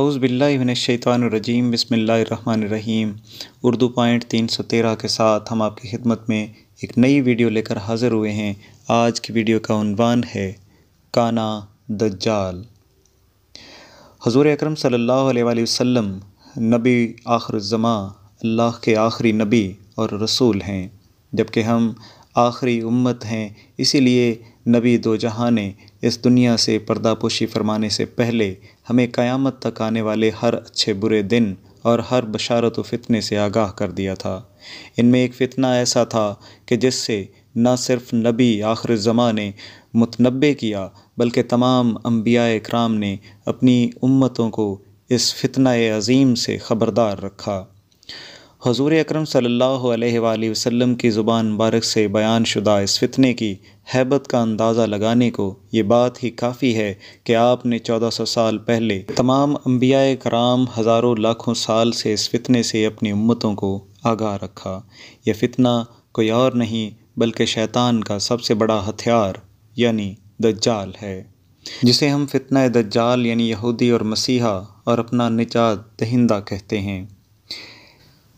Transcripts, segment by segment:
अउज़बिल्लिमिनशैतरजीम बसमीम उर्दू पॉइंट तीन सौ तेरह के साथ हम आपकी खिदमत में एक नई वीडियो लेकर हाज़िर हुए हैं आज की वीडियो का उनवान है काना द जाल हजूर अक्रम सल्लल्लाहु अलैहि नबी आखर ज़मा अल्लाह के आखिरी नबी और रसूल हैं जबकि हम आखिरी उम्मत हैं इसीलिए नबी दो जहाँ ने इस दुनिया से पर्दापोशी फरमाने से पहले हमें क़यामत तक आने वाले हर अच्छे बुरे दिन और हर बशारत व फितने से आगाह कर दिया था इनमें एक फ़ितना ऐसा था कि जिससे न सिर्फ नबी आखिर ज़मा ने मुतनबे किया बल्कि तमाम अम्बिया कराम ने अपनी उम्मतों को इस फितना अज़ीम से ख़बरदार रखा हजूर अक्रम वसम की ज़ुबान मुबारक से बयान शुदा इस फितने की हैबत का अंदाज़ा लगाने को ये बात ही काफ़ी है कि आपने चौदह सौ साल पहले तमाम अम्बिया कराम हज़ारों लाखों साल से इस फितने से अपनी उम्मतों को आगाह रखा यह फितना कोई और नहीं बल्कि शैतान का सबसे बड़ा हथियार यानी दज्जाल है जिसे हम फितना दज्जाल यानी यहूदी और मसीहा और अपना निजात दहिंदा कहते हैं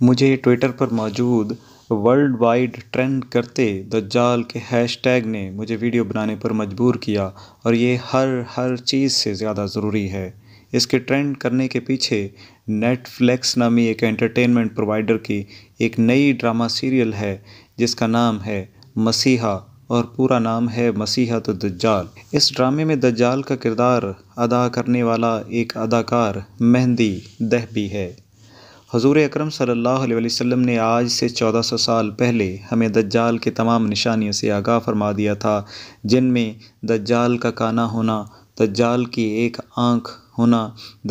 मुझे ट्विटर पर मौजूद वर्ल्ड वाइड ट्रेंड करते जाल के हैशटैग ने मुझे वीडियो बनाने पर मजबूर किया और ये हर हर चीज़ से ज़्यादा ज़रूरी है इसके ट्रेंड करने के पीछे नेटफ्लिक्स नामी एक एंटरटेनमेंट प्रोवाइडर की एक नई ड्रामा सीरियल है जिसका नाम है मसीहा और पूरा नाम है मसीहा तो दज्जाल इस ड्रामे में दज्जाल का किरदार अदा करने वाला एक अदाकार मेहंदी दहबी है हजूर अक्रम सल्लल्लाहु अलैहि वसल्लम ने आज से 1400 साल पहले हमें दज्जाल के तमाम निशानियों से आगाह फरमा दिया था जिनमें दज्जाल का काना होना दज्जाल की एक आँख होना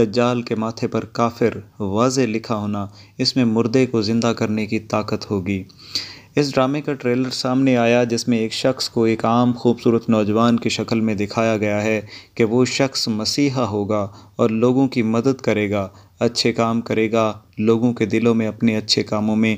दज्जाल के माथे पर काफिर वाज लिखा होना इसमें मुर्दे को ज़िंदा करने की ताकत होगी इस ड्रामे का ट्रेलर सामने आया जिसमें एक शख्स को एक आम खूबसूरत नौजवान की शक्ल में दिखाया गया है कि वो शख्स मसीहा होगा और लोगों की मदद करेगा अच्छे काम करेगा लोगों के दिलों में अपने अच्छे कामों में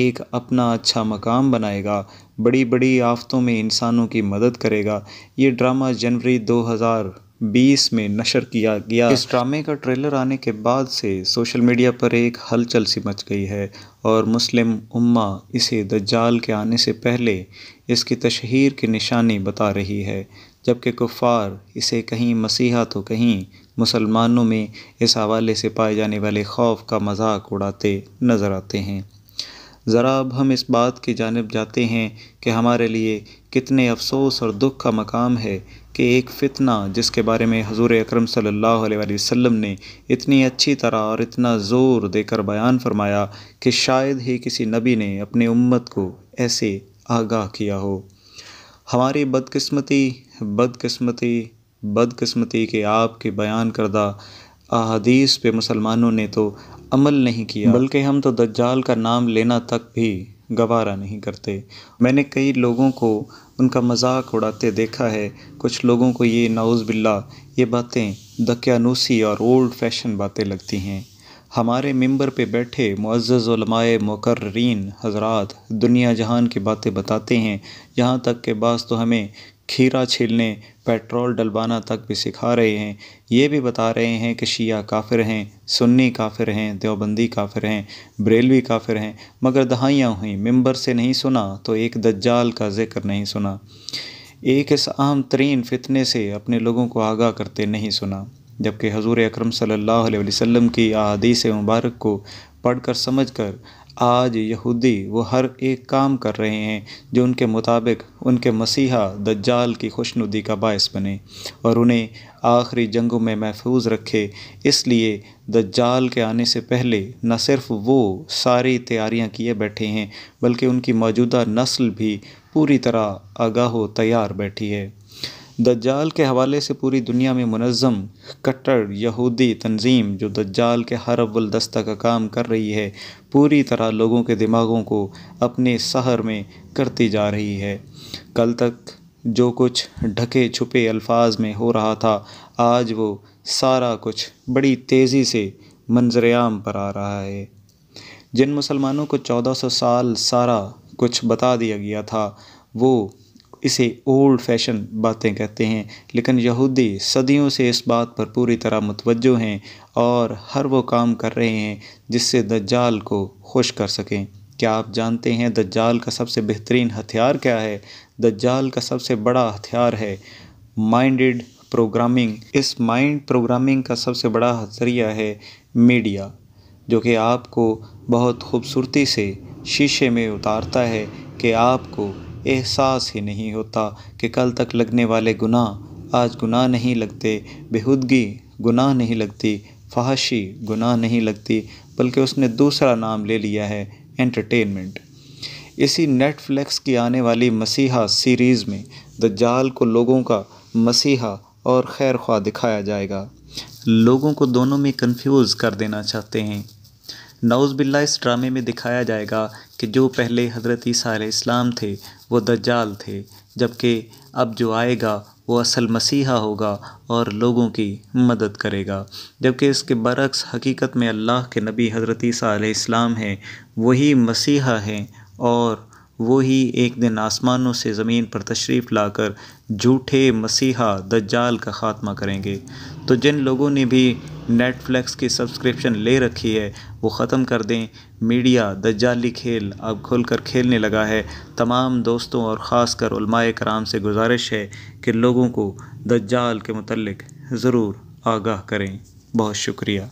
एक अपना अच्छा मकाम बनाएगा बड़ी बड़ी आफतों में इंसानों की मदद करेगा ये ड्रामा जनवरी 2000 2020 में नशर किया गया इस ड्रामे का ट्रेलर आने के बाद से सोशल मीडिया पर एक हलचल सी मच गई है और मुस्लिम उम्मा इसे दज्जाल के आने से पहले इसकी तशहीर की निशानी बता रही है जबकि कुफ़ार इसे कहीं मसीहा तो कहीं मुसलमानों में इस हवाले से पाए जाने वाले खौफ का मजाक उड़ाते नज़र आते हैं ज़रा अब हम इस बात की जानब जाते हैं कि हमारे लिए कितने अफसोस और दुख का मकाम है कि एक फ़ितना जिसके बारे में हजूर अक्रम सल्लल्लाहु ने इतनी अच्छी तरह और इतना ज़ोर देकर बयान फरमाया कि शायद ही किसी नबी ने अपनी उम्मत को ऐसे आगाह किया हो हमारी बदकस्मती बदकस्मती बदकस्मती के आपके बयान करदा अदीस पे मुसलमानों ने तो अमल नहीं किया बल्कि हम तो दज्जाल का नाम लेना तक भी गवारा नहीं करते मैंने कई लोगों को उनका मजाक उड़ाते देखा है कुछ लोगों को ये नाउज़ बिल्ला ये बातें दक्यानूसी और ओल्ड फैशन बातें लगती हैं हमारे मेंबर पे बैठे मुआज़माय मुकर्रीन हजरात दुनिया जहान की बातें बताते हैं यहाँ तक के बाद तो हमें खीरा छीलने पेट्रोल डलवाना तक भी सिखा रहे हैं ये भी बता रहे हैं कि शिया काफिर हैं सुन्नी काफिर हैं देवबंदी काफिर हैं बरेलवी काफिर हैं मगर दहाइयाँ हुई मंबर से नहीं सुना तो एक दज्जाल का जिक्र नहीं सुना एक इस अहम तरीन फितने से अपने लोगों को आगाह करते नहीं सुना जबकि हजूर अक्रम सल्ला वसम की अदीस मुबारक को पढ़ कर समझ कर आज यहूदी वो हर एक काम कर रहे हैं जो उनके मुताबिक उनके मसीहा दज्जाल की खुशनुदी का बायस बने और उन्हें आखिरी जंगों में महफूज रखे इसलिए दज्जाल के आने से पहले न सिर्फ वो सारी तैयारियां किए बैठे हैं बल्कि उनकी मौजूदा नस्ल भी पूरी तरह आगाह तैयार बैठी है दज्जाल के हवाले से पूरी दुनिया में मनज़म कट्टर यहूदी तंजीम जो दज्जाल के हर अव्वल दस्ता का काम कर रही है पूरी तरह लोगों के दिमागों को अपने शहर में करती जा रही है कल तक जो कुछ ढके छुपे अल्फाज में हो रहा था आज वो सारा कुछ बड़ी तेज़ी से मंजरेआम पर आ रहा है जिन मुसलमानों को 1400 साल सारा कुछ बता दिया गया था वो इसे ओल्ड फैशन बातें कहते हैं लेकिन यहूदी सदियों से इस बात पर पूरी तरह मुतवजो हैं और हर वो काम कर रहे हैं जिससे दज्जाल को खुश कर सकें क्या आप जानते हैं दज्जाल का सबसे बेहतरीन हथियार क्या है दज्जाल का सबसे बड़ा हथियार है माइंडेड प्रोग्रामिंग इस माइंड प्रोग्रामिंग का सबसे बड़ा जरिया है मीडिया जो कि आपको बहुत खूबसूरती से शीशे में उतारता है कि आपको एहसास ही नहीं होता कि कल तक लगने वाले गुनाह आज गुनाह नहीं लगते बेहूदगी गुनाह नहीं लगती फहाशी गुनाह नहीं लगती बल्कि उसने दूसरा नाम ले लिया है एंटरटेनमेंट इसी नेटफ्लिक्स की आने वाली मसीहा सीरीज़ में द जाल को लोगों का मसीहा और खैर दिखाया जाएगा लोगों को दोनों में कंफ्यूज कर देना चाहते हैं बिल्ला इस ड्रामे में दिखाया जाएगा कि जो पहले हज़रत ईसा इस्लाम थे वो दज्जाल थे जबकि अब जो आएगा वो असल मसीहा होगा और लोगों की मदद करेगा जबकि इसके बरक्स हकीकत में अल्लाह के नबी हज़रत ईसा इस्लाम हैं वही मसीहा हैं और वो ही एक दिन आसमानों से ज़मीन पर तशरीफ़ लाकर झूठे मसीहा दज्जाल का ख़ात्मा करेंगे तो जिन लोगों ने भी नेटफ्लिक्स की सब्सक्रिप्शन ले रखी है वो ख़त्म कर दें मीडिया दज्जाली खेल अब खुल कर खेलने लगा है तमाम दोस्तों और ख़ास कर कराम से गुजारिश है कि लोगों को दज्जाल के मतलब ज़रूर आगाह करें बहुत शुक्रिया